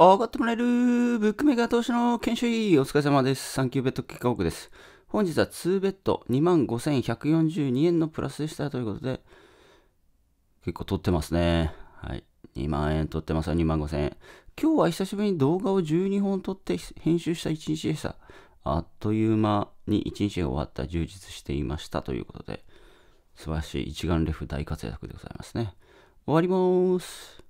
上がってもらえるブックメーカー投資の研修医お疲れ様です。サンキューベッド結果多クです。本日は2ベッド25,142円のプラスでしたということで、結構取ってますね。はい。2万円取ってますよ、2万5,000円。今日は久しぶりに動画を12本撮って編集した1日でした。あっという間に1日が終わった充実していましたということで、素晴らしい一眼レフ大活躍でございますね。終わりまーす。